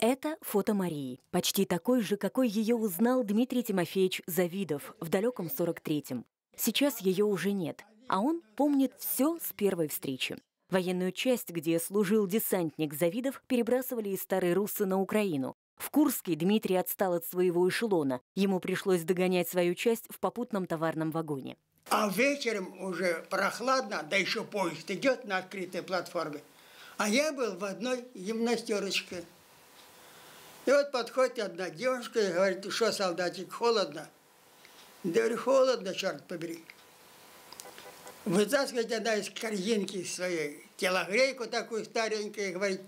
Это фото Марии, почти такой же, какой ее узнал Дмитрий Тимофеевич Завидов в далеком 43-м. Сейчас ее уже нет, а он помнит все с первой встречи. Военную часть, где служил десантник Завидов, перебрасывали из Старой Руссы на Украину. В Курске Дмитрий отстал от своего эшелона. Ему пришлось догонять свою часть в попутном товарном вагоне. А вечером уже прохладно, да еще поезд идет на открытой платформе. А я был в одной гимнастерочке – и вот подходит одна девушка и говорит, что, солдатик, холодно? Я говорю, холодно, черт побери. Вытаскивает она из корзинки своей телогрейку такую старенькую и говорит,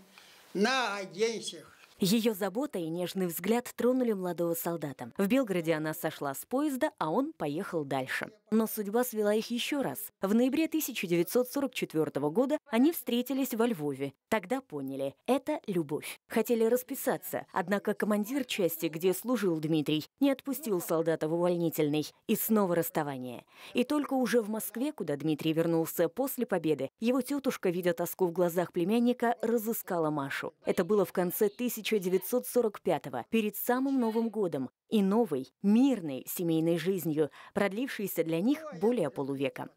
на, оденься, ее забота и нежный взгляд тронули молодого солдата. В Белгороде она сошла с поезда, а он поехал дальше. Но судьба свела их еще раз. В ноябре 1944 года они встретились во Львове. Тогда поняли – это любовь. Хотели расписаться, однако командир части, где служил Дмитрий, не отпустил солдата в увольнительный. И снова расставание. И только уже в Москве, куда Дмитрий вернулся после победы, его тетушка, видя тоску в глазах племянника, разыскала Машу. Это было в конце 1000 1945 перед самым Новым годом, и новой, мирной семейной жизнью, продлившейся для них более полувека.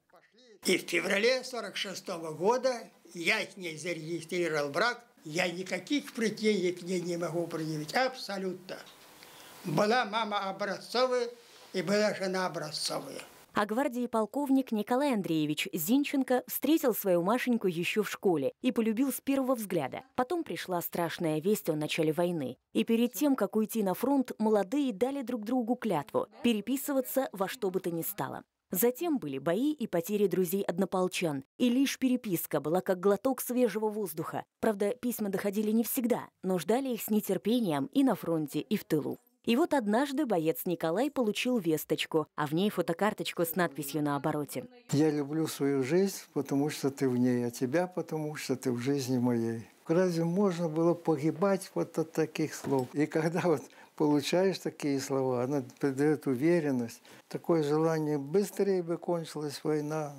И в феврале 46 -го года я с ней зарегистрировал брак. Я никаких претензий к ней не могу предъявить, абсолютно. Была мама образцовая и была жена образцовая. А гвардии полковник Николай Андреевич Зинченко встретил свою Машеньку еще в школе и полюбил с первого взгляда. Потом пришла страшная весть о начале войны. И перед тем, как уйти на фронт, молодые дали друг другу клятву – переписываться во что бы то ни стало. Затем были бои и потери друзей-однополчан, и лишь переписка была как глоток свежего воздуха. Правда, письма доходили не всегда, но ждали их с нетерпением и на фронте, и в тылу. И вот однажды боец Николай получил весточку, а в ней фотокарточку с надписью на обороте. «Я люблю свою жизнь, потому что ты в ней, а тебя, потому что ты в жизни моей». Разве можно было погибать вот от таких слов? И когда вот получаешь такие слова, она придает уверенность. Такое желание, быстрее бы кончилась война,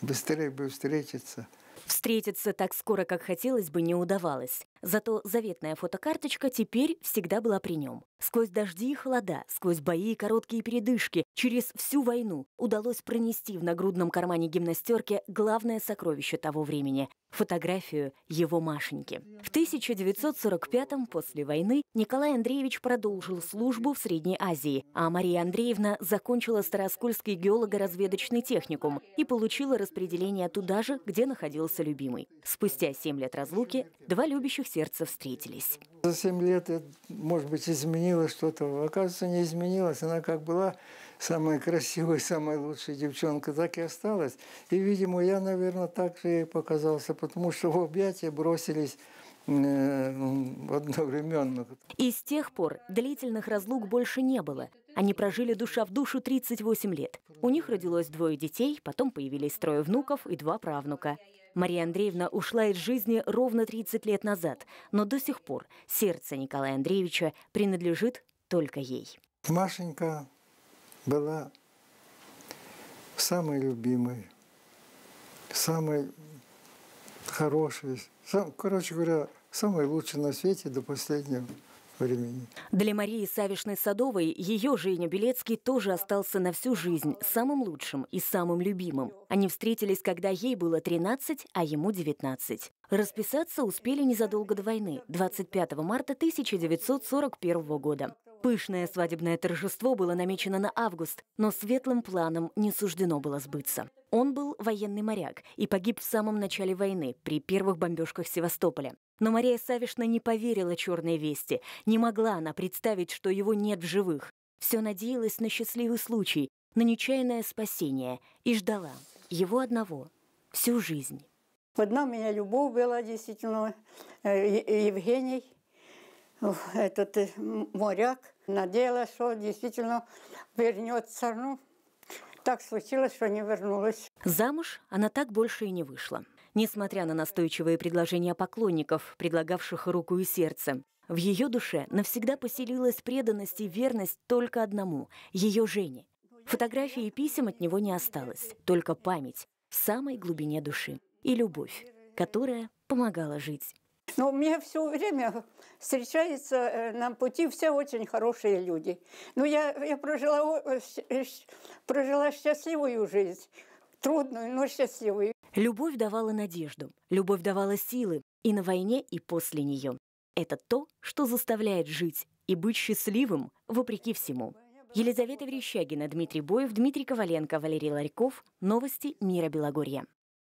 быстрее бы встретиться. Встретиться так скоро, как хотелось бы, не удавалось. Зато заветная фотокарточка теперь всегда была при нем. Сквозь дожди и холода, сквозь бои и короткие передышки, через всю войну удалось пронести в нагрудном кармане гимнастерки главное сокровище того времени – фотографию его Машеньки. В 1945-м, после войны, Николай Андреевич продолжил службу в Средней Азии, а Мария Андреевна закончила Староскольский геолого-разведочный техникум и получила распределение туда же, где находился любимый. Спустя 7 лет разлуки два любящих сердца встретились. За семь лет, может быть, изменилось что-то. Оказывается, не изменилось. Она как была самая красивая, самая лучшая девчонка, так и осталась. И, видимо, я, наверное, так же ей показался, потому что в объятия бросились э, одновременно. И с тех пор длительных разлук больше не было. Они прожили душа в душу 38 лет. У них родилось двое детей, потом появились трое внуков и два правнука. Мария Андреевна ушла из жизни ровно 30 лет назад, но до сих пор сердце Николая Андреевича принадлежит только ей. Машенька была самой любимой, самой хорошей, сам, короче говоря, самой лучшей на свете до последнего времени. Для Марии Савишной-Садовой ее Женя Белецкий тоже остался на всю жизнь самым лучшим и самым любимым. Они встретились, когда ей было 13, а ему 19. Расписаться успели незадолго до войны, 25 марта 1941 года. Пышное свадебное торжество было намечено на август, но светлым планом не суждено было сбыться. Он был военный моряк и погиб в самом начале войны при первых бомбежках Севастополя. Но Мария Савишна не поверила черной вести, не могла она представить, что его нет в живых. Все надеялась на счастливый случай, на нечаянное спасение и ждала его одного всю жизнь. Одна у меня любовь была, действительно, э, Евгений, этот э, моряк. Надеялась, что действительно вернется, ну, так случилось, что не вернулась. Замуж она так больше и не вышла. Несмотря на настойчивые предложения поклонников, предлагавших руку и сердце, в ее душе навсегда поселилась преданность и верность только одному – ее Жене. Фотографий и писем от него не осталось, только память в самой глубине души и любовь, которая помогала жить. Но у меня все время встречаются э, на пути все очень хорошие люди. Но ну, я, я прожила, э, э, прожила счастливую жизнь, трудную, но счастливую. Любовь давала надежду, любовь давала силы и на войне, и после нее. Это то, что заставляет жить и быть счастливым вопреки всему. Елизавета Верещагина, Дмитрий Боев, Дмитрий Коваленко, Валерий Ларьков. Новости мира Белогорья.